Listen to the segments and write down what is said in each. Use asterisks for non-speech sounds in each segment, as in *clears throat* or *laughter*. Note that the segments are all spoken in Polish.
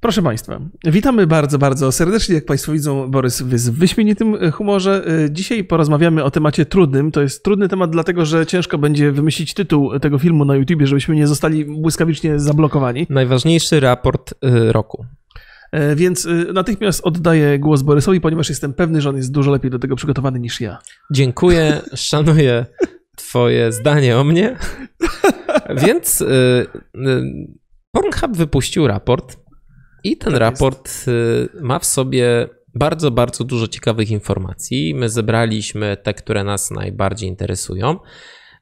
Proszę Państwa, witamy bardzo, bardzo serdecznie. Jak Państwo widzą, Borys jest w wyśmienitym e, humorze. E, dzisiaj porozmawiamy o temacie trudnym. To jest trudny temat, dlatego że ciężko będzie wymyślić tytuł tego filmu na YouTubie, żebyśmy nie zostali błyskawicznie zablokowani. Najważniejszy raport e, roku. Więc natychmiast oddaję głos Borysowi, ponieważ jestem pewny, że on jest dużo lepiej do tego przygotowany niż ja. Dziękuję, *laughs* szanuję Twoje zdanie o mnie. *laughs* Więc Pornhub wypuścił raport i ten tak raport jest. Y, ma w sobie bardzo, bardzo dużo ciekawych informacji. My zebraliśmy te, które nas najbardziej interesują,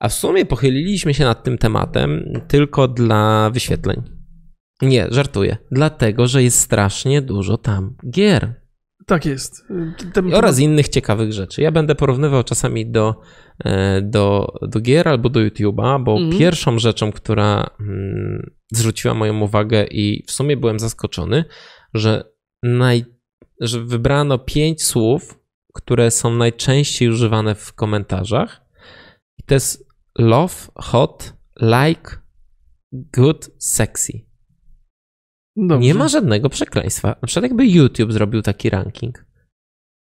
a w sumie pochyliliśmy się nad tym tematem tylko dla wyświetleń. Nie, żartuję. Dlatego, że jest strasznie dużo tam gier. Tak jest. Ten... Oraz innych ciekawych rzeczy. Ja będę porównywał czasami do, e, do, do gier albo do YouTube'a, bo mm. pierwszą rzeczą, która mm, zwróciła moją uwagę i w sumie byłem zaskoczony, że, naj, że wybrano pięć słów, które są najczęściej używane w komentarzach. I to jest love, hot, like, good, sexy. No dobrze. Nie ma żadnego przekleństwa. Na przykład jakby YouTube zrobił taki ranking.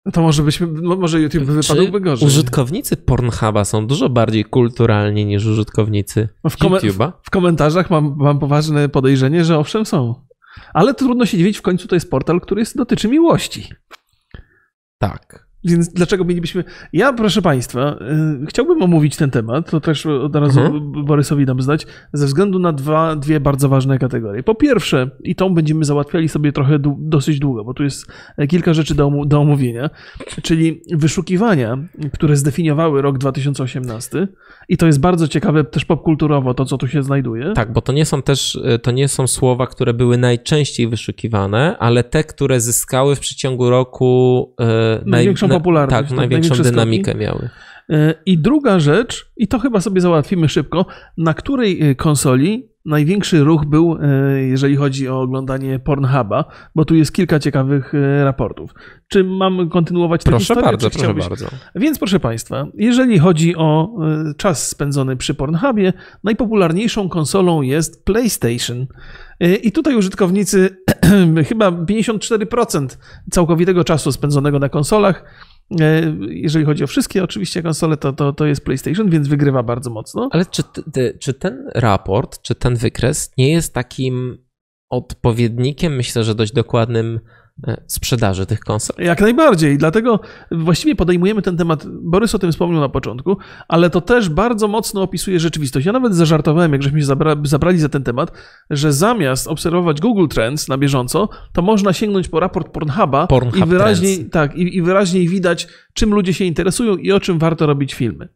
No to może byśmy, może YouTube wypadłby gorzej. Użytkownicy Pornhuba są dużo bardziej kulturalni niż użytkownicy no w YouTube'a. W komentarzach mam, mam poważne podejrzenie, że owszem są. Ale trudno się dziwić, w końcu to jest portal, który jest, dotyczy miłości. Tak. Więc dlaczego mielibyśmy. Ja, proszę Państwa, y, chciałbym omówić ten temat, to też od razu mhm. Borysowi dam znać, ze względu na dwa, dwie bardzo ważne kategorie. Po pierwsze, i tą będziemy załatwiali sobie trochę dosyć długo, bo tu jest e, kilka rzeczy do, do omówienia, czyli wyszukiwania, które zdefiniowały rok 2018, i to jest bardzo ciekawe też popkulturowo, to co tu się znajduje. Tak, bo to nie są też, e, to nie są słowa, które były najczęściej wyszukiwane, ale te, które zyskały w przeciągu roku yy, największą popularność. Tak, tak największą dynamikę miały. E, I druga rzecz, i to chyba sobie załatwimy szybko, na której e, konsoli największy ruch był, e, jeżeli chodzi o oglądanie Pornhuba, bo tu jest kilka ciekawych raportów. Czy mam kontynuować tę proszę historię? Bardzo, proszę bardzo. Więc proszę Państwa, jeżeli chodzi o czas spędzony przy Pornhubie, najpopularniejszą konsolą jest PlayStation. I tutaj użytkownicy *clears throat* chyba 54% całkowitego czasu spędzonego na konsolach E, jeżeli chodzi o wszystkie oczywiście konsole, to, to, to jest PlayStation, więc wygrywa bardzo mocno. Ale czy, ty, czy ten raport, czy ten wykres nie jest takim odpowiednikiem, myślę, że dość dokładnym E, sprzedaży tych konsol. Jak najbardziej, dlatego właściwie podejmujemy ten temat, Borys o tym wspomniał na początku, ale to też bardzo mocno opisuje rzeczywistość. Ja nawet zażartowałem, jak żeśmy się zabrali za ten temat, że zamiast obserwować Google Trends na bieżąco, to można sięgnąć po raport Pornhuba Pornhub i wyraźniej, tak, i, i wyraźniej widać, czym ludzie się interesują i o czym warto robić filmy.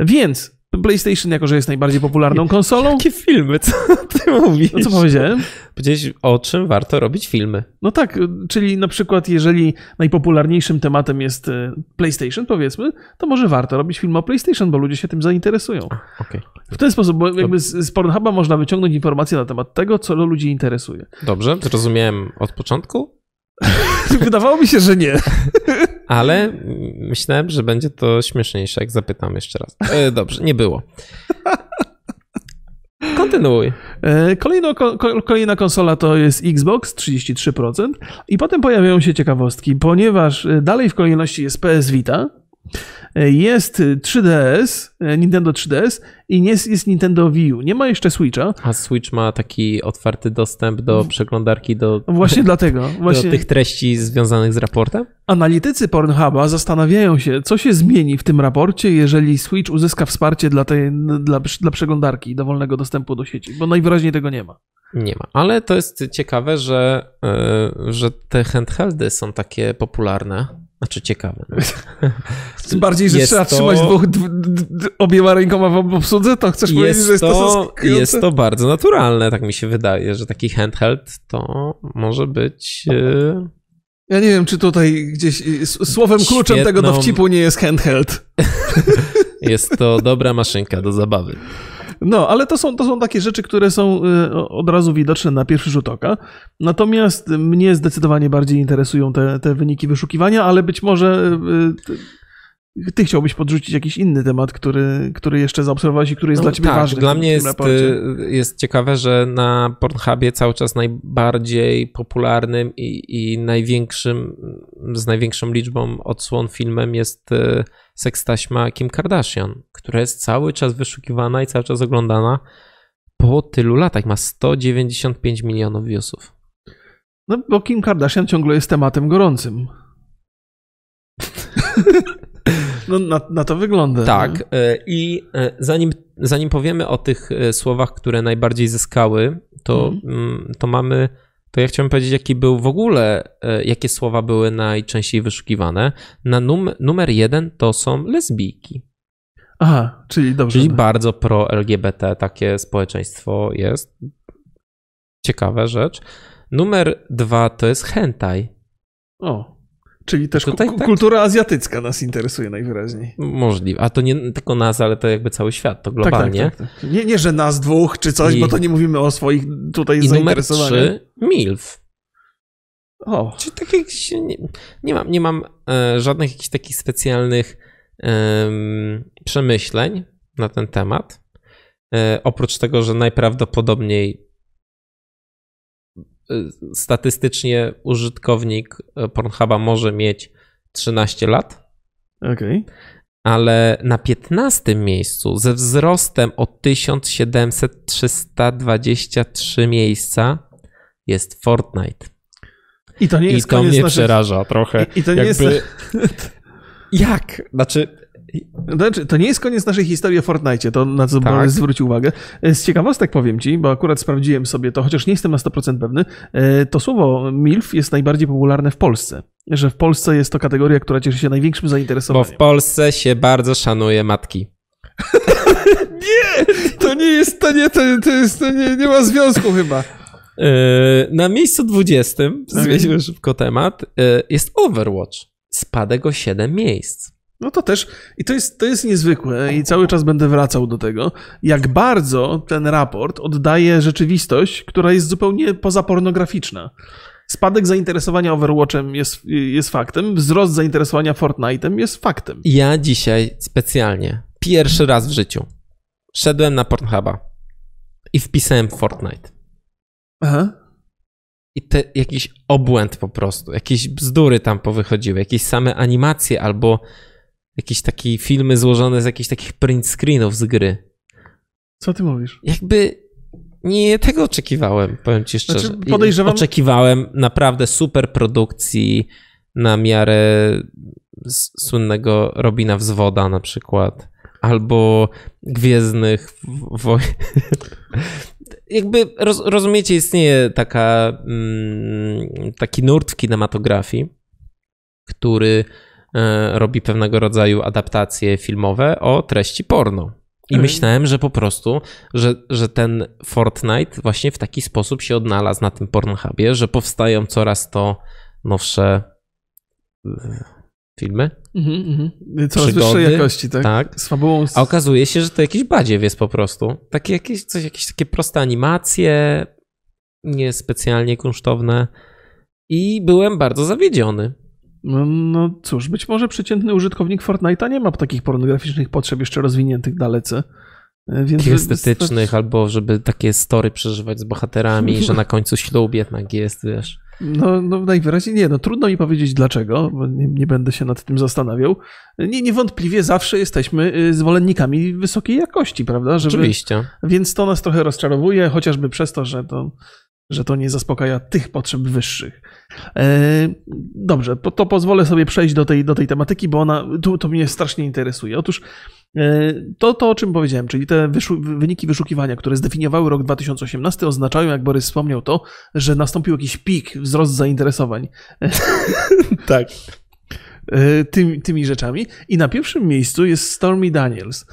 Więc PlayStation, jako że jest najbardziej popularną konsolą. Jakie filmy? Co *laughs* ty mówisz? No co powiedziałem? Powiedziałeś, o czym warto robić filmy. No tak, czyli na przykład, jeżeli najpopularniejszym tematem jest e, PlayStation, powiedzmy, to może warto robić film o PlayStation, bo ludzie się tym zainteresują. Okay. W ten sposób, bo jakby z Pornhuba można wyciągnąć informacje na temat tego, co ludzi interesuje. Dobrze, zrozumiałem od początku. *laughs* Wydawało mi się, że nie. Ale myślałem, że będzie to śmieszniejsze, jak zapytam jeszcze raz. E, dobrze, nie było. Kontynuuj. E, kolejna, kolejna konsola to jest Xbox 33%. I potem pojawiają się ciekawostki, ponieważ e, dalej w kolejności jest PS Vita jest 3DS, Nintendo 3DS i nie jest, jest Nintendo Wii U. Nie ma jeszcze Switcha. A Switch ma taki otwarty dostęp do przeglądarki do. No właśnie dlatego. Właśnie... Do tych treści związanych z raportem? Analitycy Pornhuba zastanawiają się, co się zmieni w tym raporcie, jeżeli Switch uzyska wsparcie dla, tej, dla, dla przeglądarki dowolnego dostępu do sieci, bo najwyraźniej tego nie ma. Nie ma, ale to jest ciekawe, że, e, że te handheldy są takie popularne. Znaczy ciekawe. No. *laughs* Tym bardziej, że jest trzeba to... trzymać dwóch, d, d, d, obiema rękoma w obsłudze, to chcesz jest powiedzieć, to, że jest to zaskakujące? Jest to bardzo naturalne, tak mi się wydaje, że taki handheld to może być... Yy... Ja nie wiem, czy tutaj gdzieś e, słowem Świetną... kluczem tego dowcipu nie jest handheld. *laughs* jest to dobra maszynka do zabawy. No, ale to są, to są takie rzeczy, które są y, od razu widoczne na pierwszy rzut oka. Natomiast mnie zdecydowanie bardziej interesują te, te wyniki wyszukiwania, ale być może y, y, ty chciałbyś podrzucić jakiś inny temat, który, który jeszcze zaobserwowałeś i który jest no, dla ciebie tak, ważny. Dla mnie jest, y, jest ciekawe, że na Pornhubie cały czas najbardziej popularnym i, i największym, z największą liczbą odsłon filmem jest y, sekstaśma Kim Kardashian, która jest cały czas wyszukiwana i cały czas oglądana po tylu latach. Ma 195 milionów viewsów. No bo Kim Kardashian ciągle jest tematem gorącym. No, na, na to wygląda. Tak. E, I e, zanim, zanim powiemy o tych e, słowach, które najbardziej zyskały, to, mhm. mm, to mamy to ja chciałem powiedzieć, jaki był w ogóle, jakie słowa były najczęściej wyszukiwane. Na num numer jeden to są lesbijki. Aha, czyli dobrze. Czyli bardzo pro-LGBT takie społeczeństwo jest. Ciekawa rzecz. Numer dwa to jest hentai. O. Czyli też Tutaj, tak? kultura tak? azjatycka nas interesuje najwyraźniej. Możliwe. A to nie tylko nas, ale to jakby cały świat, to globalnie. Tak tak, tak, tak, nie, nie, że nas dwóch czy coś, I... bo to nie mówimy o swoich tutaj I zainteresowaniach. Numer trzy, MILF. O. Czy tak nie, nie, mam, nie mam e, żadnych jakichś takich specjalnych e, przemyśleń na ten temat. E, oprócz tego, że najprawdopodobniej Y, statystycznie użytkownik y, Pornhuba może mieć 13 lat. Okay. Ale na 15 miejscu ze wzrostem o 1723 miejsca jest Fortnite. I to nie jest I to mnie naszych... przeraża trochę. I, i to nie Jakby... jest... *laughs* Jak? Znaczy, no znaczy, to nie jest koniec naszej historii o Fortnite, to na co tak. zwrócił uwagę. E, z ciekawostek powiem ci, bo akurat sprawdziłem sobie to, chociaż nie jestem na 100% pewny, e, to słowo MILF jest najbardziej popularne w Polsce. Że w Polsce jest to kategoria, która cieszy się największym zainteresowaniem. Bo w Polsce się bardzo szanuje matki. *laughs* nie! To nie jest, to nie, to, to jest, to nie, nie ma związku chyba. E, na miejscu 20, tak. zmieńmy szybko temat, jest Overwatch. Spadek o 7 miejsc. No to też, i to jest, to jest niezwykłe, i cały czas będę wracał do tego, jak bardzo ten raport oddaje rzeczywistość, która jest zupełnie pozapornograficzna. Spadek zainteresowania Overwatchem jest, jest faktem, wzrost zainteresowania Fortnite'em jest faktem. Ja dzisiaj specjalnie, pierwszy raz w życiu, szedłem na Pornhuba i wpisałem Fortnite. Aha. I te, jakiś obłęd po prostu, jakieś bzdury tam powychodziły, jakieś same animacje albo jakieś takie filmy złożone z jakichś takich print screenów z gry. Co ty mówisz? Jakby nie tego oczekiwałem, powiem ci szczerze. Znaczy, podejrzewam... Oczekiwałem naprawdę super produkcji na miarę słynnego Robina Wzwoda na przykład, albo Gwiezdnych Wojen. *laughs* Jakby, roz, rozumiecie, istnieje taka, mm, taki nurt w kinematografii, który E, robi pewnego rodzaju adaptacje filmowe o treści porno. I mhm. myślałem, że po prostu, że, że ten Fortnite właśnie w taki sposób się odnalazł na tym Pornhubie, że powstają coraz to nowsze e, filmy. Mhm, mhm. Coraz przygody, wyższej jakości, tak? tak? Z fabułą. A okazuje się, że to jakiś badziew jest po prostu. Takie jakieś, coś, jakieś takie proste animacje, niespecjalnie kunsztowne. I byłem bardzo zawiedziony. No, no, cóż, być może przeciętny użytkownik Fortnite'a nie ma takich pornograficznych potrzeb jeszcze rozwiniętych dalece. E, więc estetycznych, albo żeby takie story przeżywać z bohaterami, że na końcu ślub jednak jest, wiesz. No, no najwyraźniej nie, no trudno mi powiedzieć dlaczego, bo nie, nie, będę się nad tym zastanawiał. Nie, niewątpliwie zawsze jesteśmy y, zwolennikami wysokiej jakości, prawda? Żeby... Oczywiście. Więc to nas trochę rozczarowuje, chociażby przez to, że to że to nie zaspokaja tych potrzeb wyższych. Eee, dobrze, to pozwolę sobie przejść do tej, do tej tematyki, bo ona to, to mnie strasznie interesuje. Otóż eee, to, to, o czym powiedziałem, czyli te wyszu wyniki wyszukiwania, które zdefiniowały rok 2018, oznaczają, jak Borys wspomniał, to, że nastąpił jakiś pik, wzrost zainteresowań. Tak. E, tymi, tymi rzeczami. I na pierwszym miejscu jest Stormy Daniels.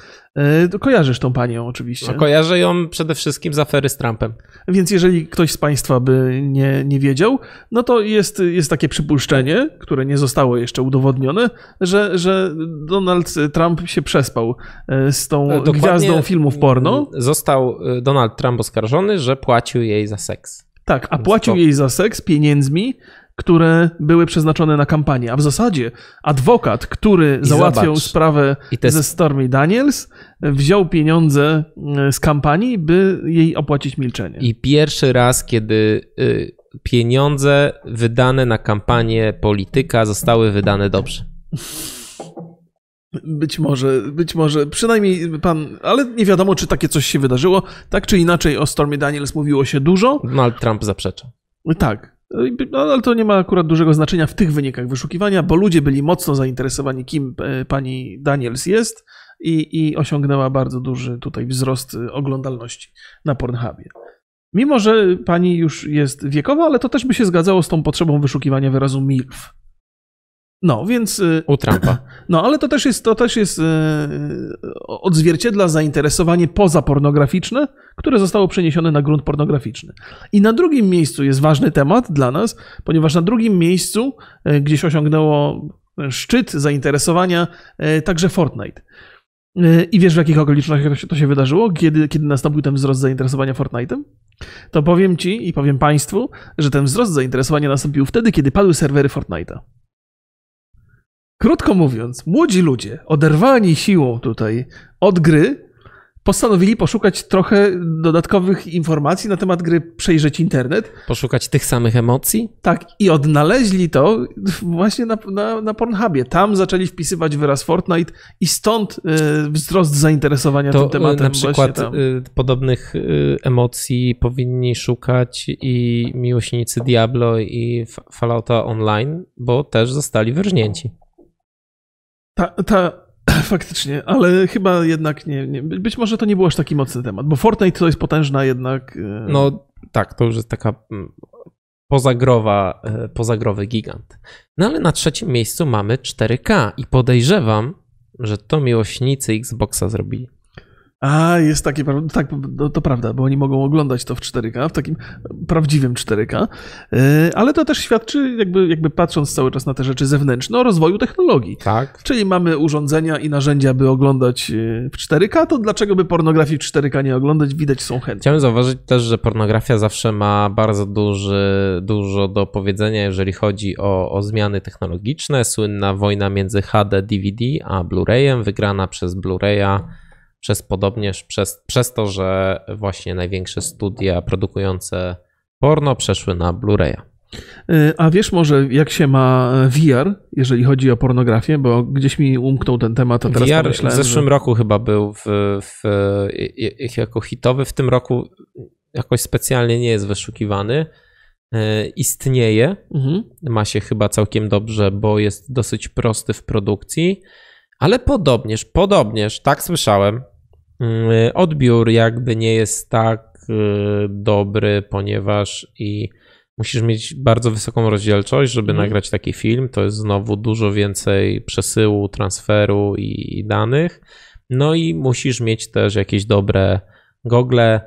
E, kojarzysz tą panią oczywiście. No, kojarzę ją przede wszystkim z afery z Trumpem. Więc jeżeli ktoś z Państwa by nie, nie wiedział, no to jest, jest takie przypuszczenie, które nie zostało jeszcze udowodnione, że, że Donald Trump się przespał e, z tą Dokładnie gwiazdą filmów porno. Został Donald Trump oskarżony, że płacił jej za seks. Tak, a płacił jej za seks pieniędzmi, które były przeznaczone na kampanię. A w zasadzie adwokat, który I załatwiał zobacz. sprawę ze Stormy Daniels, wziął pieniądze e, z kampanii, by jej opłacić milczenie. I pierwszy raz, kiedy y, pieniądze wydane na kampanię polityka zostały wydane dobrze. Być może, być może, przynajmniej pan, ale nie wiadomo, czy takie coś się wydarzyło. Tak czy inaczej o Stormy Daniels mówiło się dużo. Donald Trump zaprzecza. Tak, no, no, ale to nie ma akurat dużego znaczenia w tych wynikach wyszukiwania, bo ludzie byli mocno zainteresowani, kim e, pani Daniels jest i, i osiągnęła bardzo duży tutaj wzrost e, oglądalności na Pornhubie. Mimo, że pani już jest wiekowa, ale to też by się zgadzało z tą potrzebą wyszukiwania wyrazu MILF. No, więc. Y, U Trumpa. *clears throat* No, ale to też jest, to też jest y, odzwierciedla zainteresowanie pozapornograficzne, które zostało przeniesione na grunt pornograficzny. I na drugim miejscu jest ważny temat dla nas, ponieważ na drugim miejscu y, gdzieś osiągnęło szczyt zainteresowania także Fortnite. I wiesz, w jakich okolicznościach to się, to się wydarzyło, kiedy, kiedy nastąpił ten wzrost zainteresowania Fortnite'em? To powiem ci i powiem Państwu, że ten wzrost zainteresowania nastąpił wtedy, kiedy padły serwery Fortnite'a. Krótko mówiąc, młodzi ludzie, oderwani siłą tutaj od gry, postanowili poszukać trochę dodatkowych informacji na temat gry, przejrzeć internet. Poszukać tych samych emocji? Tak, i odnaleźli to właśnie na, na, na Pornhubie. Tam zaczęli wpisywać wyraz Fortnite i stąd y, wzrost zainteresowania to, tym tematem. E, na przykład y, podobnych y, emocji powinni szukać i miłośnicy Diablo i Fallouta Online, bo też zostali wyrżnięci. Ta, ta, *clears throat* faktycznie, ale chyba jednak nie, nie, Być może to nie był aż taki mocny temat, bo Fortnite to jest potężna jednak. E, no tak, to już jest taka mm, pozagrowa, e, pozagrowy gigant. No ale na trzecim miejscu mamy 4K i podejrzewam, że to miłośnicy Xboxa zrobili. A, jest takie, tak, no, to prawda, bo oni mogą oglądać to w 4K, w takim prawdziwym 4K, e, ale to też świadczy, jakby, jakby patrząc cały czas na te rzeczy zewnętrzne, o rozwoju technologii. Tak. Czyli mamy urządzenia i narzędzia, by oglądać e, w 4K, to dlaczego by pornografii w 4K nie oglądać? Widać są chętni. Chciałem zauważyć też, że pornografia zawsze ma bardzo duży, dużo do powiedzenia, jeżeli chodzi o, o zmiany technologiczne. Słynna wojna między HD, DVD a Blu-rayem, wygrana przez Blu-raya przez podobnież przez, przez to, że właśnie największe studia produkujące porno przeszły na Blu-raya. Y, a wiesz może, jak się ma e, VR, jeżeli chodzi o pornografię, bo gdzieś mi umknął ten temat, a teraz VR w zeszłym że... roku chyba był w, w, e, jako hitowy, w tym roku jakoś specjalnie nie jest wyszukiwany. E, istnieje, mhm. ma się chyba całkiem dobrze, bo jest dosyć prosty w produkcji, ale podobnież, podobnież, tak słyszałem, Mm, y, odbiór jakby nie jest tak y, dobry, ponieważ i musisz mieć bardzo wysoką rozdzielczość, żeby mm. nagrać taki film. To jest znowu dużo więcej przesyłu, transferu i, i danych. No i musisz mieć też jakieś dobre gogle,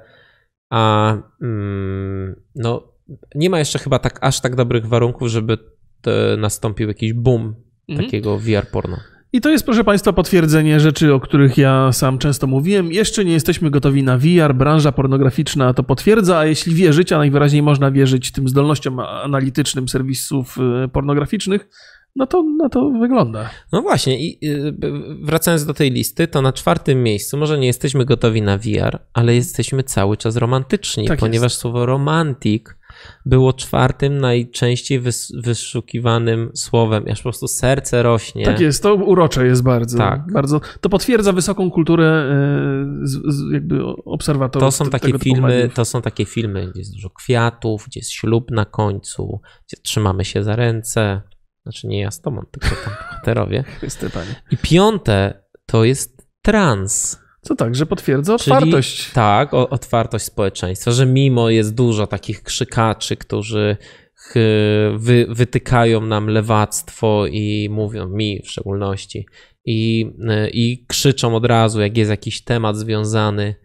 a mm, no, nie ma jeszcze chyba tak aż tak dobrych warunków, żeby nastąpił jakiś boom mm. takiego VR porno. I to jest, proszę Państwa, potwierdzenie rzeczy, o których ja sam często mówiłem. Jeszcze nie jesteśmy gotowi na VR, branża pornograficzna to potwierdza, a jeśli wierzyć, a najwyraźniej można wierzyć tym zdolnościom analitycznym serwisów y, pornograficznych, no to na no to wygląda. No właśnie, i y, wracając do tej listy, to na czwartym miejscu może nie jesteśmy gotowi na VR, ale jesteśmy cały czas romantyczni, tak ponieważ jest. słowo romantik było czwartym najczęściej wys wyszukiwanym słowem. Aż po prostu serce rośnie. Tak jest, to urocze jest bardzo. Tak. bardzo to potwierdza wysoką kulturę e, z, z jakby obserwatorów. To są takie filmy, pomagów. to są takie filmy, gdzie jest dużo kwiatów, gdzie jest ślub na końcu, gdzie trzymamy się za ręce. Znaczy nie ja z tobą, tylko tam bohaterowie. I piąte to jest trans. To tak, że potwierdza otwartość. Czyli, tak, o, otwartość społeczeństwa, że mimo jest dużo takich krzykaczy, którzy wy, wytykają nam lewactwo i mówią mi w szczególności i, i krzyczą od razu, jak jest jakiś temat związany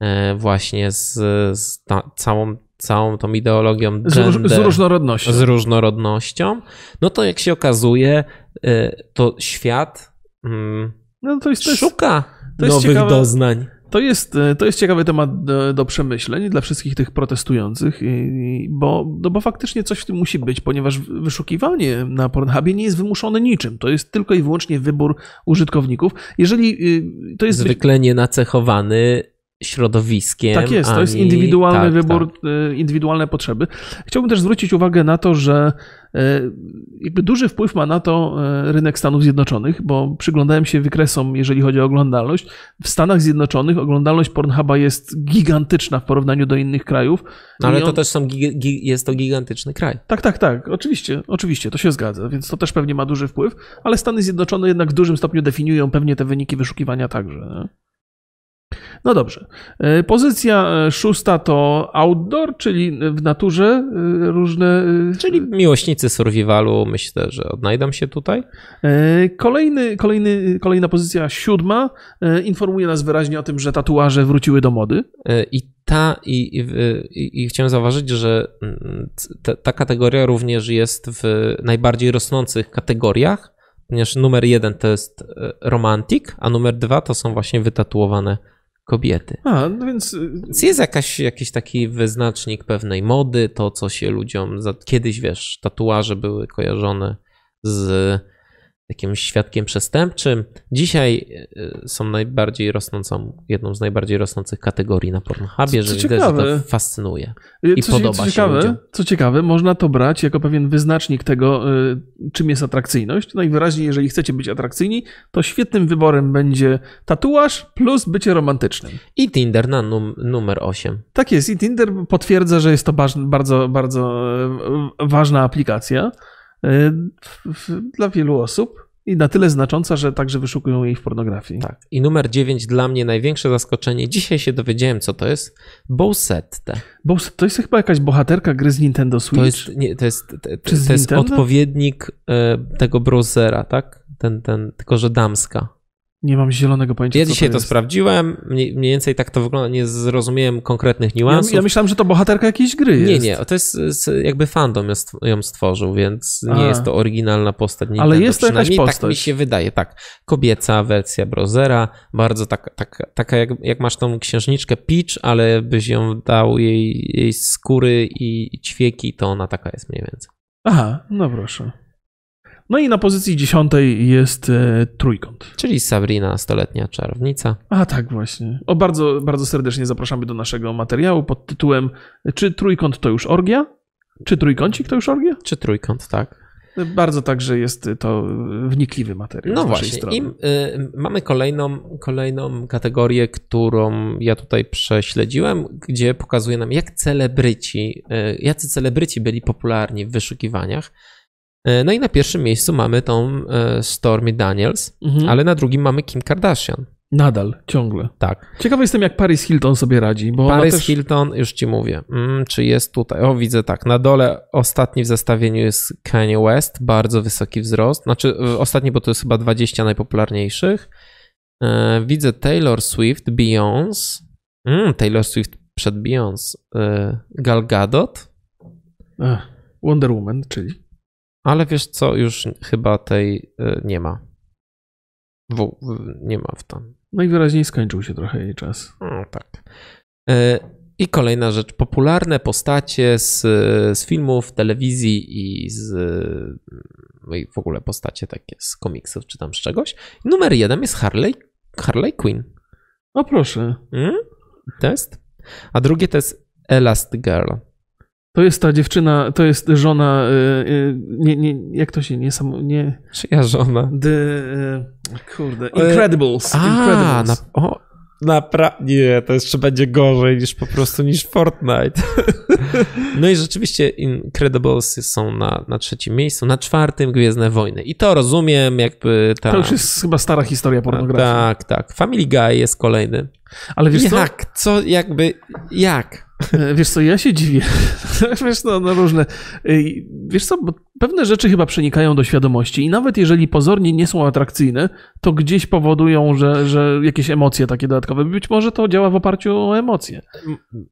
e, właśnie z, z ta, całą, całą tą ideologią gender, z, z, różnorodnością. z różnorodnością, no to jak się okazuje, e, to świat mm, no to jest, szuka nowych ciekawe, doznań. To jest, e, to jest ciekawy temat do, do przemyśleń dla wszystkich tych protestujących, bo, no bo faktycznie coś w tym musi być, ponieważ wyszukiwanie na Pornhubie nie jest wymuszone niczym. To jest tylko i wyłącznie wybór użytkowników. Jeżeli y, to jest. Zwykle nienacechowany środowiskiem. Tak jest, ani... to jest indywidualny tak, wybór, tak. Y, indywidualne potrzeby. Chciałbym też zwrócić uwagę na to, że y, jakby duży wpływ ma na to y, rynek Stanów Zjednoczonych, bo przyglądałem się wykresom, jeżeli chodzi o oglądalność. W Stanach Zjednoczonych oglądalność Pornhuba jest gigantyczna w porównaniu do innych krajów. No, ale on... to też są jest to gigantyczny kraj. Tak, tak, tak, oczywiście, oczywiście, to się zgadza, więc to też pewnie ma duży wpływ, ale Stany Zjednoczone jednak w dużym stopniu definiują pewnie te wyniki wyszukiwania także. Nie? No dobrze. E, pozycja e, szósta to outdoor, czyli w naturze e, różne. Czyli miłośnicy survivalu myślę, że odnajdą się tutaj. Kolejny, kolejny, kolejna pozycja siódma informuje nas wyraźnie o tym, że tatuaże wróciły do mody. I ta, i, i, i chciałem zauważyć, że mm, ta, ta kategoria również jest w najbardziej rosnących kategoriach ponieważ numer jeden to jest romantik, a numer dwa to są właśnie wytatuowane kobiety. A, no więc... Y, Jest jakaś, jakiś taki wyznacznik pewnej mody, to co się ludziom... Za... Kiedyś, wiesz, tatuaże były kojarzone z jakimś świadkiem przestępczym. Dzisiaj e, są najbardziej rosnącą, jedną z najbardziej rosnących kategorii na Pornhubie, co, co że ciekawe, widzę, że to fascynuje e, i co, podoba co się ciekawe, ludziom. Co ciekawe, można to brać jako pewien wyznacznik tego, e, czym jest atrakcyjność. Najwyraźniej, no jeżeli chcecie być atrakcyjni, to świetnym wyborem będzie tatuaż plus bycie romantycznym. I Tinder na num numer 8. Tak jest i Tinder potwierdza, że jest to bardzo, bardzo ważna aplikacja. Y, dla wielu osób i na tyle znacząca, że także wyszukują jej w pornografii. Tak. I numer 9 dla mnie największe zaskoczenie. Dzisiaj się dowiedziałem, co to jest. Bowsette. Bowsette to jest chyba jakaś bohaterka gry z Nintendo Switch. To jest, nie, to jest, to, to jest odpowiednik e, tego browsera, tak? Ten, ten, tylko że damska. Nie mam zielonego pojęcia. Ja dzisiaj to, to sprawdziłem, mniej, mniej, więcej tak to wygląda, nie zrozumiałem konkretnych niuansów. Ja, ja myślałem, że to bohaterka jakiejś gry jest. Nie, nie, to jest, jest jakby fandom ją stworzył, więc A. nie jest to oryginalna postać. Ale jest to jakaś postać. tak mi się wydaje, tak. Kobieca wersja browsera, bardzo tak, tak, taka jak, jak masz tą księżniczkę Peach, ale byś ją dał jej, jej skóry i ćwieki, to ona taka jest mniej więcej. Aha, no proszę. No i na pozycji dziesiątej jest e, trójkąt. Czyli Sabrina, stoletnia czarownica. A tak właśnie. O, bardzo, bardzo serdecznie zapraszamy do naszego materiału pod tytułem Czy trójkąt to już orgia? Czy trójkącik to już orgia? Czy trójkąt, tak. Bardzo także jest to wnikliwy materiał. No właśnie. I y, mamy kolejną, kolejną kategorię, którą ja tutaj prześledziłem, gdzie pokazuje nam, jak celebryci, y, jacy celebryci byli popularni w wyszukiwaniach. E, no i na pierwszym miejscu mamy tą e, Stormy Daniels, mhm. ale na drugim mamy Kim Kardashian. Nadal, ciągle. Tak. Ciekawy jestem, jak Paris Hilton sobie radzi. Bo Paris też... Hilton, już ci mówię, mm, czy jest tutaj. O, widzę tak. Na dole ostatni w zestawieniu jest Kanye West, bardzo wysoki wzrost. Znaczy, e, ostatni, bo to jest chyba 20 najpopularniejszych. E, widzę Taylor Swift, Beyoncé. Mm, Taylor Swift przed Beyoncé. E, Gal Gadot. Ach, Wonder Woman, czyli. Ale wiesz co, już chyba tej y, nie ma. W, nie ma w tam. Najwyraźniej skończył się trochę jej czas. No, tak. Y, I kolejna rzecz. Popularne postacie z, z filmów, telewizji i z no i w ogóle postacie takie z komiksów czy tam z czegoś. Numer jeden jest Harley, Harley Quinn. O proszę. Hmm? Test. A drugie to jest Elast Girl. To jest ta dziewczyna, to jest żona, y, y, nie, nie, jak to się, nie samo, nie... Czyja żona? The, y, kurde, e, Incredibles. A, Incredibles. Na, o, nie, to jeszcze będzie gorzej niż po prostu niż Fortnite. *laughs* No i rzeczywiście Incredibles są na, na trzecim miejscu, na czwartym Gwiezdne Wojny. I to rozumiem, jakby ta... To już jest chyba stara historia pornografii. Tak, tak. Family Guy jest kolejny. Ale wiesz jak? co? Jak? Co jakby, jak? E, wiesz co, ja się dziwię. *laughs* Wiesz no, no różne. E, wiesz co, bo pewne rzeczy chyba przenikają do świadomości i nawet jeżeli pozornie nie są atrakcyjne, to gdzieś powodują, że, że jakieś emocje takie dodatkowe. Być może to działa w oparciu o emocje.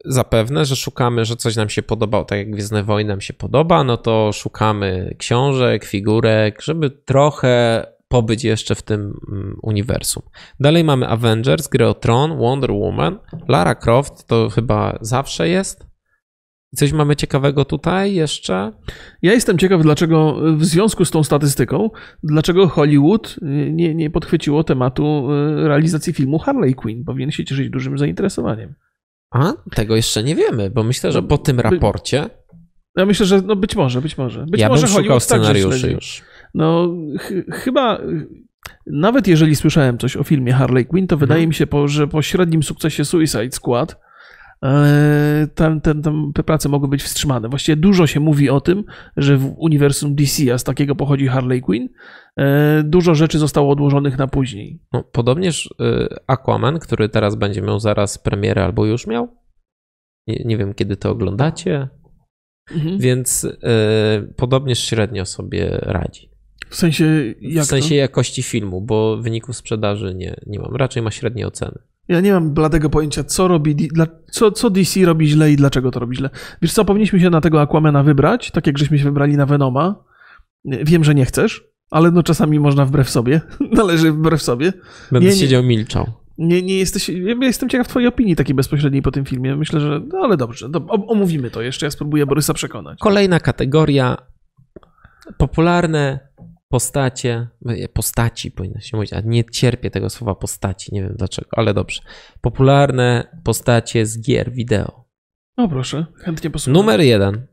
Zapewne, że szukamy, że coś nam się podobało, tak jak Gwiezdne Wojny nam się podoba, no to szukamy książek, figurek, żeby trochę pobyć jeszcze w tym mm, uniwersum. Dalej mamy Avengers, Gry o Tron, Wonder Woman, Lara Croft to chyba zawsze jest. Coś mamy ciekawego tutaj jeszcze? Ja jestem ciekaw, dlaczego w związku z tą statystyką, dlaczego Hollywood nie, nie podchwyciło tematu y, realizacji filmu Harley Quinn. Powinien się cieszyć dużym zainteresowaniem. A? Tego jeszcze nie wiemy, bo myślę, że no, po tym raporcie... Ja myślę, że no być może, być może. Być ja może bym Hollywood szukał tak scenariuszy już. No, ch chyba nawet jeżeli słyszałem coś o filmie Harley Quinn, to wydaje mhm. mi się, że po średnim sukcesie Suicide Squad e, tam, tam, tam te prace mogły być wstrzymane. Właściwie dużo się mówi o tym, że w uniwersum DC, a z takiego pochodzi Harley Quinn, e, dużo rzeczy zostało odłożonych na później. No, podobnież e, Aquaman, który teraz będzie miał zaraz premierę albo już miał. Nie, nie wiem, kiedy to oglądacie. Mhm. Więc y, podobnież średnio sobie radzi. W sensie, jak w sensie to? jakości filmu, bo wyników sprzedaży nie, nie mam. Raczej ma średnie oceny. Ja nie mam bladego pojęcia, co robi, co, co DC robi źle i dlaczego to robi źle. Wiesz co, powinniśmy się na tego Aquamana wybrać, tak jak żeśmy się wybrali na Venoma. Wiem, że nie chcesz, ale no czasami można wbrew sobie. *laughs* Należy wbrew sobie. Będę nie, siedział nie, milczał. Nie, nie jesteś, ja jestem ciekaw twojej opinii takiej bezpośredniej po tym filmie. Myślę, że, no ale dobrze, do, omówimy to jeszcze, ja spróbuję Borysa przekonać. Kolejna kategoria, popularne postacie, no, postaci powinno się mówić, a nie cierpię tego słowa postaci, nie wiem dlaczego, ale dobrze. Popularne postacie z gier wideo. No proszę, chętnie posłucham. Numer jeden.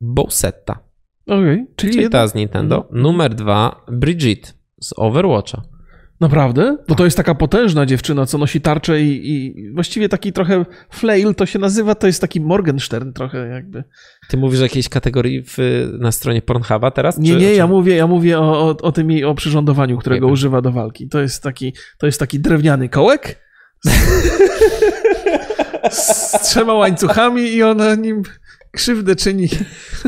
Bowsetta. Okej, okay, czyli, czyli ta z Nintendo. Mhm. Numer dwa. Bridget z Overwatcha. Naprawdę? Bo to jest taka potężna dziewczyna, co nosi tarczę i, i, właściwie taki trochę flail to się nazywa, to jest taki Morgenstern trochę jakby. Ty mówisz o jakiejś kategorii w, na stronie Pornhuba teraz? Nie, nie, ja mówię, ja mówię o, o, o tym jej o przyrządowaniu, którego nie używa do walki. To jest taki, to jest taki drewniany kołek z, *laughs* z trzema łańcuchami i ona nim krzywdę czyni.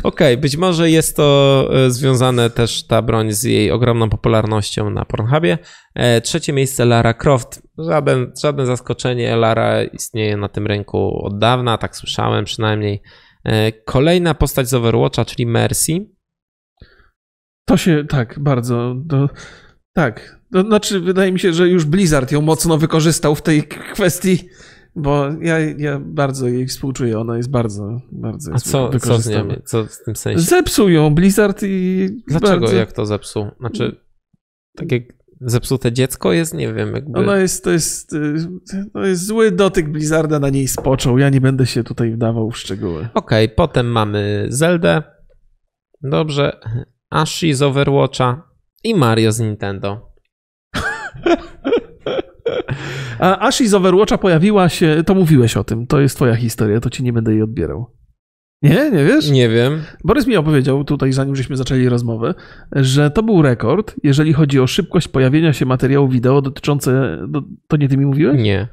Okej, okay, być może jest to e, związane też ta broń z jej ogromną popularnością na Pornhubie. E, trzecie miejsce Lara Croft. Żaden, żadne zaskoczenie, Lara istnieje na tym rynku od dawna, tak słyszałem przynajmniej. E, kolejna postać z Overwatcha, czyli Mercy. To się, tak, bardzo. To, tak. To no, znaczy, wydaje mi się, że już Blizzard ją mocno wykorzystał w tej kwestii bo ja, ja bardzo jej współczuję, ona jest bardzo, bardzo A co, co z nią, co w tym sensie? Zepsuł ją Blizzard i... Dlaczego, bardzo... jak to zepsuł? Znaczy, tak jak zepsute dziecko jest, nie wiem, jakby... Ona jest, to jest, y, to jest zły dotyk Blizzarda na niej spoczął, ja nie będę się tutaj wdawał w szczegóły. Okej, okay, potem mamy Zeldę, dobrze, Ashi z Overwatcha i Mario z Nintendo. *laughs* A Ashi z Overwatcha pojawiła się, to mówiłeś o tym, to jest twoja historia, to ci nie będę jej odbierał. Nie, nie wiesz? Nie wiem. Borys mi opowiedział tutaj, zanim żeśmy zaczęli rozmowę, że to był rekord, jeżeli chodzi o szybkość pojawienia się materiału wideo dotyczące. to nie ty mi mówiłeś? Nie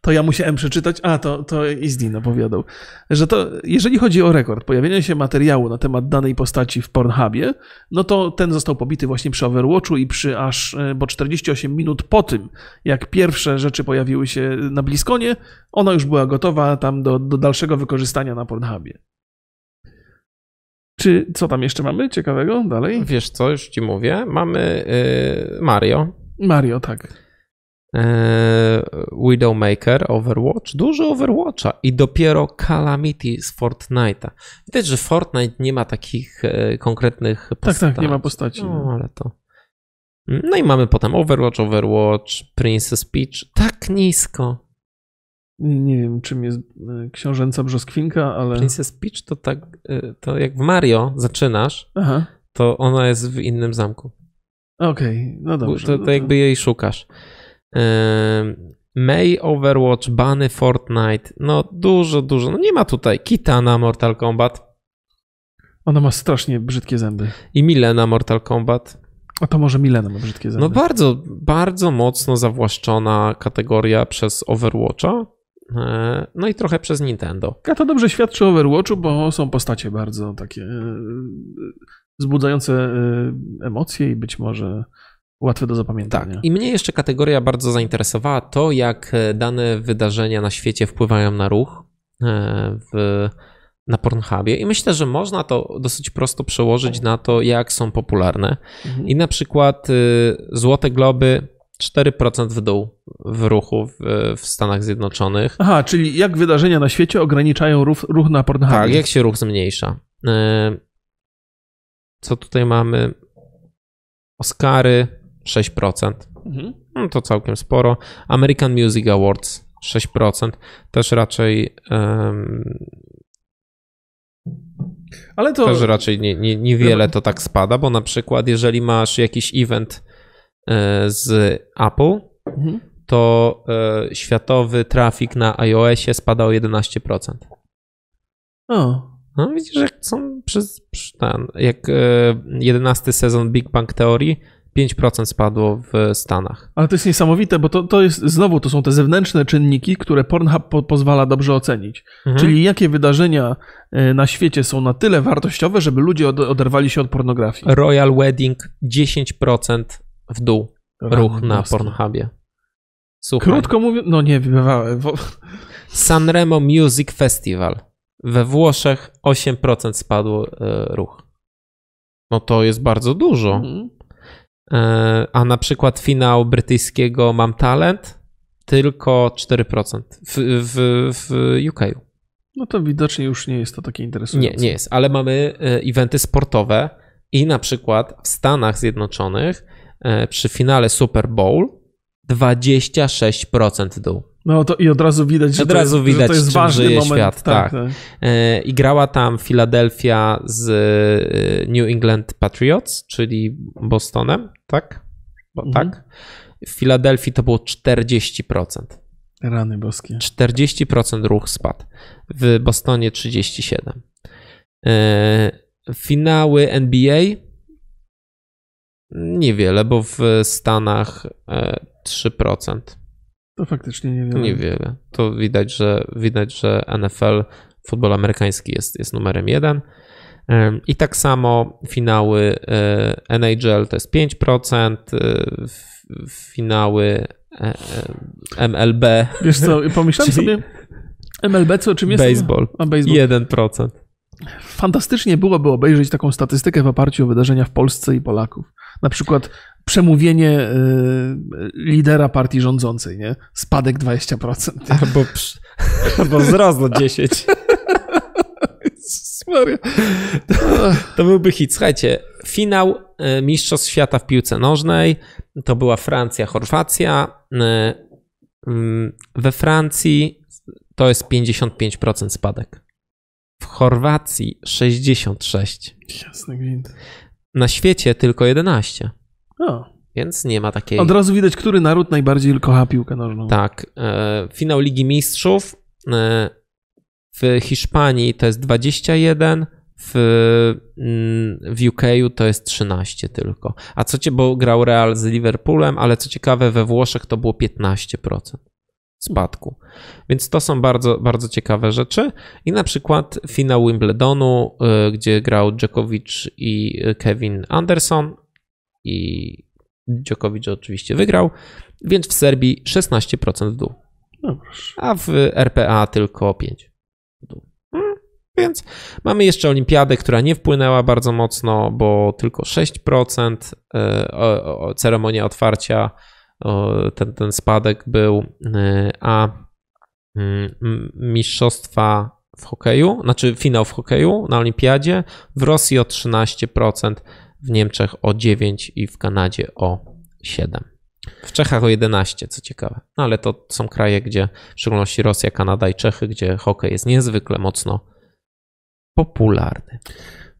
to ja musiałem przeczytać, a to, to Izdin opowiadał, że to, jeżeli chodzi o rekord pojawienia się materiału na temat danej postaci w Pornhubie, no to ten został pobity właśnie przy Overwatchu i przy aż, e, bo 48 minut po tym, jak pierwsze rzeczy pojawiły się na Bliskonie, ona już była gotowa tam do, do dalszego wykorzystania na Pornhubie. Czy co tam jeszcze mamy ciekawego dalej? Wiesz co, już ci mówię. Mamy yy, Mario. Mario, tak. E, Widowmaker, Overwatch, dużo Overwatcha i dopiero Calamity z Fortnite'a. Widać, że Fortnite nie ma takich e, konkretnych postaci. Tak, tak, nie ma postaci. No, no, ale to... No i mamy potem Overwatch, Overwatch, Princess Peach. Tak nisko. Nie wiem, czym jest e, książęca brzoskwinka, ale... Princess Peach to tak, to jak w Mario zaczynasz, Aha. to ona jest w innym zamku. Okej, okay, no dobrze. To, to no jakby jej szukasz. May, Overwatch, Bany, Fortnite. No dużo, dużo. No nie ma tutaj Kitana Mortal Kombat. Ona ma strasznie brzydkie zęby. I Milena Mortal Kombat. A to może Milena ma brzydkie zęby. No bardzo, bardzo mocno zawłaszczona kategoria przez Overwatcha. E, no i trochę przez Nintendo. A to dobrze świadczy o Overwatchu, bo są postacie bardzo takie e, e, wzbudzające emocje i być może Łatwe do zapamiętania. Tak. I mnie jeszcze kategoria bardzo zainteresowała to, jak e, dane wydarzenia na świecie wpływają na ruch e, w, na Pornhubie. I myślę, że można to dosyć prosto przełożyć na to, jak są popularne. Mhm. I na przykład y, Złote Globy 4% w dół w ruchu w, w, Stanach Zjednoczonych. Aha, czyli jak wydarzenia na świecie ograniczają ruch, ruch na Pornhubie. Tak, jak się ruch zmniejsza. E, co tutaj mamy? Oscary 6%. Mhm. No to całkiem sporo. American Music Awards 6%. Też raczej. Um, ale to. Też raczej niewiele nie, nie, nie wiele to tak spada, bo na przykład, jeżeli masz jakiś event e, z Apple, mhm. to e, światowy trafik na iOSie spada o 11%. O. No widzisz, jak są przez, przez ten, jak 11 e, sezon Big Bang Theory 5% spadło w Stanach. Ale to jest niesamowite, bo to, to jest znowu to są te zewnętrzne czynniki, które Pornhub po, pozwala dobrze ocenić. Mhm. Czyli jakie wydarzenia e, na świecie są na tyle wartościowe, żeby ludzie od, oderwali się od pornografii. Royal Wedding 10% w dół Rany ruch na Pornhubie. Słuchaj. Krótko mówiąc, no nie bywałem. Bo... Sanremo Music Festival. We Włoszech 8% spadł y, ruch. No to jest bardzo dużo. Mhm. E, a na przykład finał brytyjskiego Mam Talent tylko 4% w, w, w UK. No to widocznie już nie jest to takie interesujące. Nie, nie jest, ale mamy e, eventy sportowe i na przykład w Stanach Zjednoczonych e, przy finale Super Bowl 26% dół. No to i od razu widać, że, od to, razu jest, widać, że to jest ważny żyje moment. świat. Tak, tak. tak. E, I grała tam Philadelphia z e, New England Patriots, czyli Bostonem, tak? Bo, mhm. Tak. W Filadelfii to było 40%. Rany boskie. 40% ruch spadł. W Bostonie 37%. E, finały NBA niewiele, bo w Stanach 3%. To faktycznie niewiele. Niewiele. To widać, że widać, że NFL, futbol amerykański jest, jest numerem jeden. I tak samo finały e, NHL to jest 5%, e, finały e, MLB. Wiesz co, pomyślałem sobie, MLB co czym jest? Baseball. A, baseball. 1%. Fantastycznie byłoby obejrzeć taką statystykę w oparciu o wydarzenia w Polsce i Polaków. Na przykład przemówienie y, lidera partii rządzącej, nie? Spadek 20%. Albo, psz, albo wzrost 10. To byłby hit. Słuchajcie, finał y, Mistrzostw Świata w piłce nożnej to była Francja, Chorwacja. Y, mm, we Francji to jest 55% spadek w Chorwacji 66. Jasny gwint. Na świecie tylko 11. O. Więc nie ma takiej. Od razu widać, który naród najbardziej kocha piłkę nożną. Tak. E, finał Ligi Mistrzów e, w Hiszpanii to jest 21, w, mm, w UK to jest 13 tylko. A co cię, bo grał Real z Liverpoolem, ale co ciekawe, we Włoszech to było 15% spadku. Więc to są bardzo, bardzo ciekawe rzeczy. I na przykład finał Wimbledonu, y, gdzie grał Djokovic i y, Kevin Anderson i Djokovic oczywiście wygrał, więc w Serbii 16% w dół. No A w RPA tylko 5 mm, Więc mamy jeszcze olimpiadę, która nie wpłynęła bardzo mocno, bo tylko 6% y, ceremonia otwarcia ten, ten spadek był, y, a mm, mistrzostwa w hokeju, znaczy finał w hokeju na olimpiadzie, w Rosji o 13%, w Niemczech o 9% i w Kanadzie o 7%. W Czechach o 11, co ciekawe. No ale to są kraje, gdzie w szczególności Rosja, Kanada i Czechy, gdzie hokej jest niezwykle mocno popularny.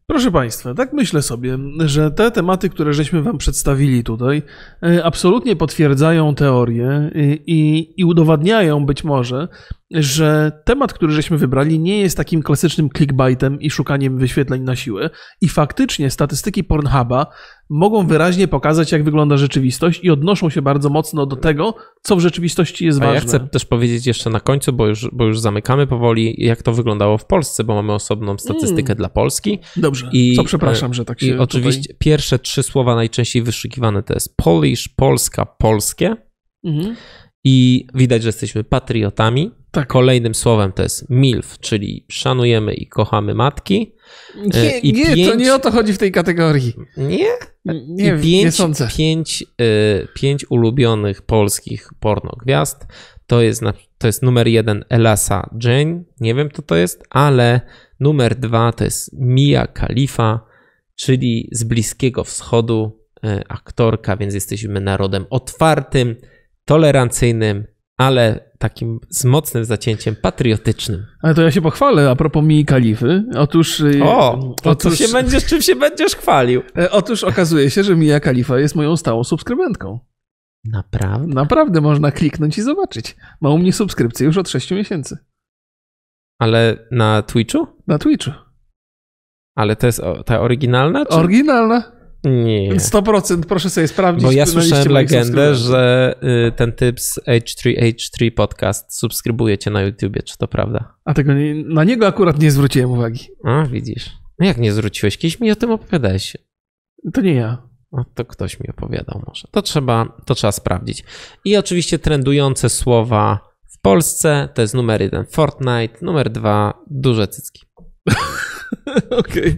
Proszę Państwa, tak myślę sobie, że te tematy, które żeśmy Wam przedstawili tutaj, e, absolutnie potwierdzają teorię e, i, i udowadniają być może, że temat, który żeśmy wybrali, nie jest takim klasycznym clickbaitem i szukaniem wyświetleń na siłę. I faktycznie statystyki Pornhuba mogą wyraźnie pokazać, jak wygląda rzeczywistość i odnoszą się bardzo mocno do tego, co w rzeczywistości jest A ważne. Ja chcę też powiedzieć jeszcze na końcu, bo już, bo już zamykamy powoli, jak to wyglądało w Polsce, bo mamy osobną mm. statystykę mm. dla Polski. Dobrze, I, co przepraszam, e, że tak się... I oczywiście pierwsze trzy słowa najczęściej wyszukiwane to jest Polish, Polska, Polskie. Mhm. I widać, że jesteśmy patriotami. Tak. Kolejnym słowem to jest MILF, czyli szanujemy i kochamy matki. Nie, e, nie pięć... to nie o to chodzi w tej kategorii. Nie? Nie, I pięć, nie sądzę. Pięć, y, pięć ulubionych polskich porno gwiazd. To jest, to jest numer jeden Elasa Jane, nie wiem kto to jest, ale numer dwa to jest Mia Khalifa, czyli z Bliskiego Wschodu y, aktorka, więc jesteśmy narodem otwartym, tolerancyjnym, ale takim z mocnym zacięciem patriotycznym. Ale to ja się pochwalę a propos Mii kalify. Otóż. Y, o, otóż, się będziesz, czym się będziesz chwalił? E, otóż okazuje się, że Mija Kalifa jest moją stałą subskrybentką. Naprawdę? Naprawdę można kliknąć i zobaczyć. Ma u mnie subskrypcję już od 6 miesięcy. Ale na Twitchu? Na Twitchu. Ale to jest ta oryginalna? Czy... Oryginalna. Nie. 100% proszę sobie sprawdzić. Bo ja słyszałem legendę, że y, ten typ z H3H3 podcast subskrybuje cię na YouTubie, czy to prawda? A tego nie, na niego akurat nie zwróciłem uwagi. A, widzisz. No jak nie zwróciłeś? Kiedyś mi o tym opowiadałeś. To nie ja. No to ktoś mi opowiadał może. To trzeba, to trzeba sprawdzić. I oczywiście trendujące słowa w Polsce to jest numer jeden Fortnite, numer dwa duże cycki. *laughs* Okej. Okay.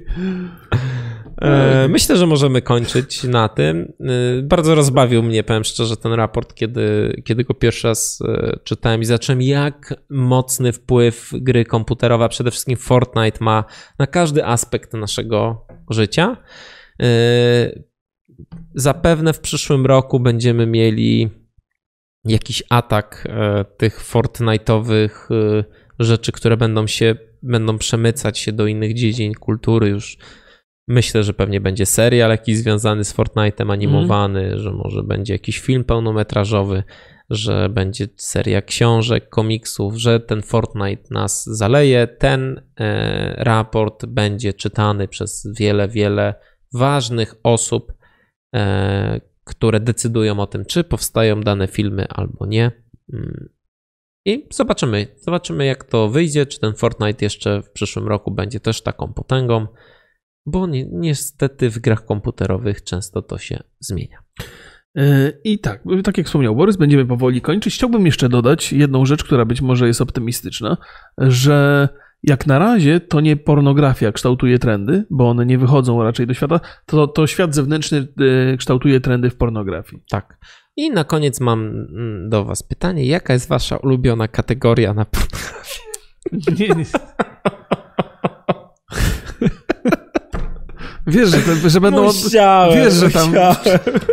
E, myślę, że możemy kończyć na tym. E, bardzo rozbawił mnie, powiem szczerze, ten raport, kiedy, kiedy go pierwszy raz e, czytałem i zacząłem, jak mocny wpływ gry komputerowa, przede wszystkim Fortnite, ma na każdy aspekt naszego życia. Zapewne w przyszłym roku będziemy mieli jakiś atak tych Fortnite'owych rzeczy, które będą się, będą przemycać się do innych dziedzin kultury już Myślę, że pewnie będzie serial jakiś związany z Fortnite'em, animowany, mm. że może będzie jakiś film pełnometrażowy, że będzie seria książek, komiksów, że ten Fortnite nas zaleje. Ten e, raport będzie czytany przez wiele, wiele ważnych osób, e, które decydują o tym, czy powstają dane filmy albo nie. Mm. I zobaczymy, zobaczymy jak to wyjdzie, czy ten Fortnite jeszcze w przyszłym roku będzie też taką potęgą bo ni niestety w grach komputerowych często to się zmienia. E, I tak, tak jak wspomniał Borys, będziemy powoli kończyć. Chciałbym jeszcze dodać jedną rzecz, która być może jest optymistyczna, że jak na razie to nie pornografia kształtuje trendy, bo one nie wychodzą raczej do świata, to, to świat zewnętrzny e, kształtuje trendy w pornografii. Tak. I na koniec mam mm, do Was pytanie: jaka jest Wasza ulubiona kategoria na *laughs* Nie, nie. Wiesz, że, że będą. Musiałem, no wiesz, no że tam,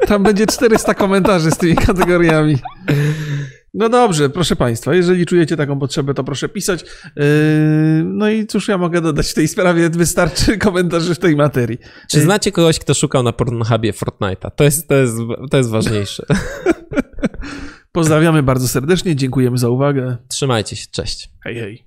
tam będzie 400 komentarzy z tymi kategoriami. No dobrze, proszę Państwa, jeżeli czujecie taką potrzebę, to proszę pisać. Yy, no i cóż ja mogę dodać w tej sprawie, wystarczy komentarzy w tej materii. Czy yy. znacie kogoś, kto szukał na Pornhubie Fortnite'a? To jest, to jest, to jest ważniejsze. *laughs* Pozdrawiamy bardzo serdecznie, dziękujemy za uwagę. Trzymajcie się, cześć. Hej, hej.